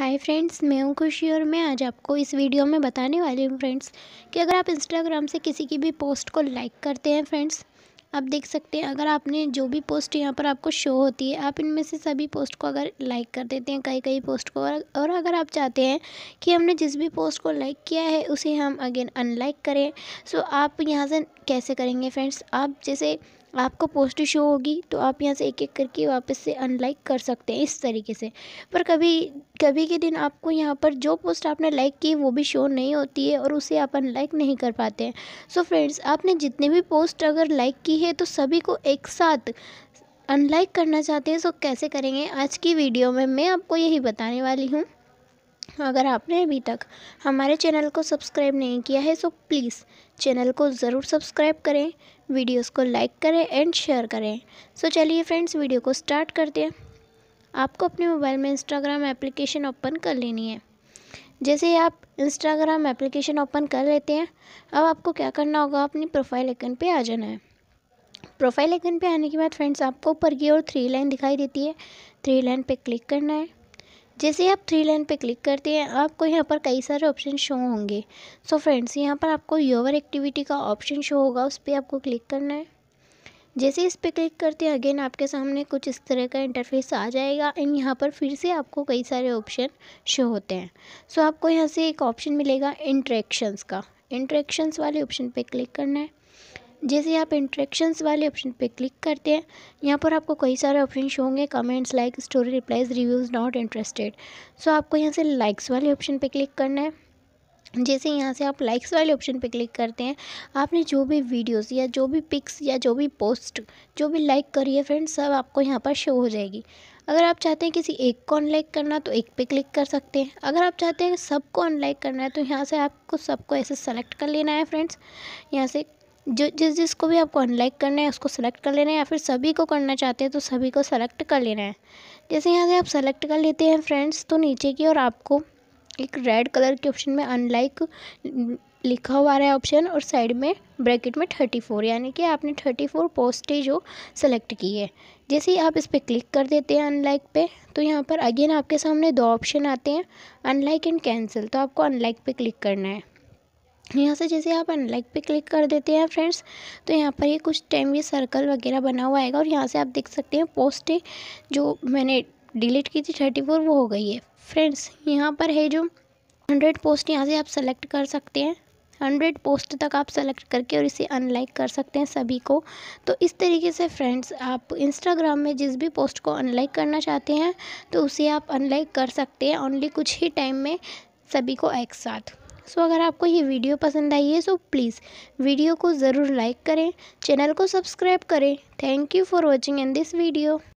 hi friends मैं हूं खुशी और मैं आज आपको इस वीडियो में बताने वाली हूं फ्रेंड्स कि अगर आप इंस्टाग्राम से किसी की भी पोस्ट को लाइक करते हैं फ्रेंड्स आप देख सकते हैं अगर आपने जो भी पोस्ट यहाँ पर आपको शो होती है आप इनमें से सभी पोस्ट को अगर लाइक कर देते हैं कई कई पोस्ट को और अगर आप चाहते हैं कि हमने जिस भी पोस्ट को लाइक किया है उसे हम अगेन अनलाइक करें सो आप यहाँ से कैसे करेंगे फ्रेंड्स आप जैसे आपको पोस्ट शो होगी तो आप यहाँ से एक एक करके वापस से अनलाइक कर सकते हैं इस तरीके से पर कभी कभी के दिन आपको यहाँ पर जो पोस्ट आपने लाइक की वो भी शो नहीं होती है और उसे आप अनलाइक नहीं कर पाते हैं सो so फ्रेंड्स आपने जितने भी पोस्ट अगर लाइक की है तो सभी को एक साथ अनलाइक करना चाहते हैं सो कैसे करेंगे आज की वीडियो में मैं आपको यही बताने वाली हूँ अगर आपने अभी तक हमारे चैनल को सब्सक्राइब नहीं किया है सो तो प्लीज़ चैनल को ज़रूर सब्सक्राइब करें वीडियोस को लाइक करें एंड शेयर करें सो चलिए फ्रेंड्स वीडियो को स्टार्ट करते हैं आपको अपने मोबाइल में इंस्टाग्राम एप्लीकेशन ओपन कर लेनी है जैसे ही आप इंस्टाग्राम एप्लीकेशन ओपन कर लेते हैं अब आपको क्या करना होगा अपनी प्रोफाइल आइकन पर आ जाना है प्रोफाइल आइकन पर आने के बाद फ्रेंड्स आपको ऊपर की ओर थ्री लाइन दिखाई देती है थ्री लाइन पर क्लिक करना है जैसे आप थ्री लाइन पे क्लिक करते हैं आपको यहाँ पर कई सारे ऑप्शन शो होंगे सो फ्रेंड्स यहाँ पर आपको योवर एक्टिविटी का ऑप्शन शो होगा उस पर आपको क्लिक करना है जैसे इस पर क्लिक करते हैं अगेन आपके सामने कुछ इस तरह का इंटरफेस आ जाएगा एंड यहाँ पर फिर से आपको कई सारे ऑप्शन शो होते हैं सो so, आपको यहाँ से एक ऑप्शन मिलेगा इंट्रैक्शंस का इंट्रैक्शंस वाले ऑप्शन पे क्लिक करना है जैसे आप इंट्रैक्शंस वाले ऑप्शन पे क्लिक करते हैं यहाँ पर आपको कई सारे ऑप्शन शो होंगे comments like story replies reviews not interested so आपको यहाँ से लाइक्स वाले ऑप्शन पे क्लिक करना है जैसे यहाँ से आप लाइक्स वाले ऑप्शन पे क्लिक करते हैं आपने जो भी वीडियोस या जो भी पिक्स या जो भी पोस्ट जो भी लाइक करी है फ्रेंड्स सब आपको यहाँ पर शो हो जाएगी अगर आप चाहते हैं किसी एक को अनलाइक करना तो एक पे क्लिक कर सकते हैं अगर आप चाहते हैं सबको अनलाइक करना है तो यहाँ से आपको सबको ऐसे सेलेक्ट कर लेना है फ्रेंड्स यहाँ से जो जिस जिसको भी आपको अनलाइक करना है उसको सेलेक्ट कर लेना है या फिर सभी को करना चाहते हैं तो सभी को सेलेक्ट कर लेना है जैसे यहाँ से आप सेलेक्ट कर लेते हैं फ्रेंड्स तो नीचे की और आपको एक रेड कलर के ऑप्शन में अनलाइक लिखा हुआ रहा है ऑप्शन और साइड में ब्रैकेट में थर्टी फोर यानी कि आपने थर्टी फोर पोस्टेज जो सेलेक्ट की है जैसे ही आप इस पर क्लिक कर देते हैं अनलाइक पे तो यहाँ पर अगेन आपके सामने दो ऑप्शन आते हैं अनलाइक एंड कैंसिल तो आपको अनलाइक पे क्लिक करना है यहाँ से जैसे आप अनलाइक पे क्लिक कर देते हैं फ्रेंड्स तो यहाँ पर ये कुछ टाइम ये सर्कल वगैरह बना हुआ आएगा और यहाँ से आप देख सकते हैं पोस्टें जो मैंने डिलीट की थी थर्टी फोर वो हो गई है फ्रेंड्स यहाँ पर है जो हंड्रेड पोस्ट यहाँ से आप सेलेक्ट कर सकते हैं हंड्रेड पोस्ट तक आप सेलेक्ट करके और इसे अनलाइक कर सकते हैं सभी को तो इस तरीके से फ्रेंड्स आप इंस्टाग्राम में जिस भी पोस्ट को अनलाइक करना चाहते हैं तो उसे आप अनलाइक कर सकते हैं ओनली कुछ ही टाइम में सभी को एक साथ सो अगर आपको ये वीडियो पसंद आई है सो प्लीज़ वीडियो को ज़रूर लाइक करें चैनल को सब्सक्राइब करें thank you for watching in this video